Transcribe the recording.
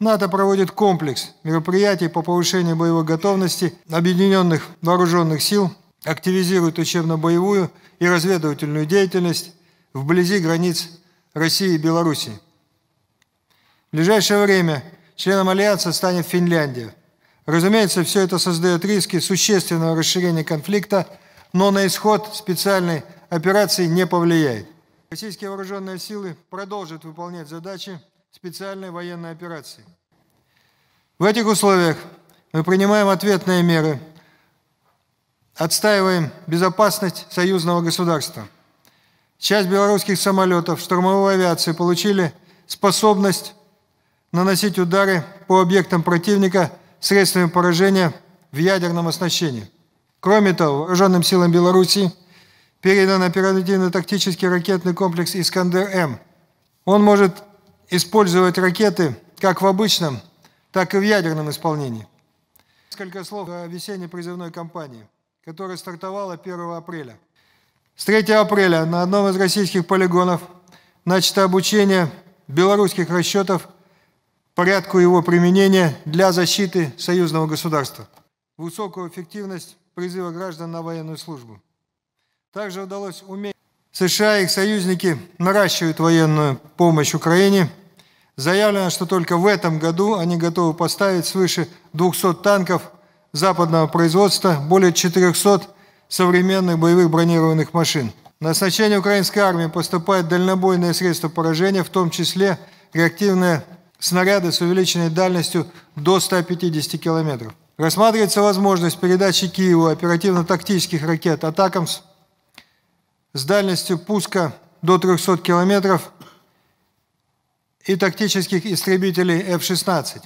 НАТО проводит комплекс мероприятий по повышению боевой готовности объединенных вооруженных сил, активизирует учебно-боевую и разведывательную деятельность вблизи границ России и Белоруссии. В ближайшее время членом Альянса станет Финляндия. Разумеется, все это создает риски существенного расширения конфликта, но на исход специальной операции не повлияет. Российские вооруженные силы продолжат выполнять задачи, специальной военной операции. В этих условиях мы принимаем ответные меры, отстаиваем безопасность союзного государства. Часть белорусских самолетов штурмовой авиации получили способность наносить удары по объектам противника средствами поражения в ядерном оснащении. Кроме того, вооруженным силам Беларуси передан оперативно-тактический ракетный комплекс «Искандер-М». Он может использовать ракеты как в обычном, так и в ядерном исполнении. Несколько слов о весенней призывной кампании, которая стартовала 1 апреля. С 3 апреля на одном из российских полигонов начато обучение белорусских расчетов порядку его применения для защиты союзного государства, высокую эффективность призыва граждан на военную службу. Также удалось уметь США и их союзники наращивают военную помощь Украине – Заявлено, что только в этом году они готовы поставить свыше 200 танков западного производства, более 400 современных боевых бронированных машин. На оснащение украинской армии поступает дальнобойное средство поражения, в том числе реактивные снаряды с увеличенной дальностью до 150 километров. Рассматривается возможность передачи Киеву оперативно-тактических ракет «Атакамс» с дальностью пуска до 300 километров и тактических истребителей F-16.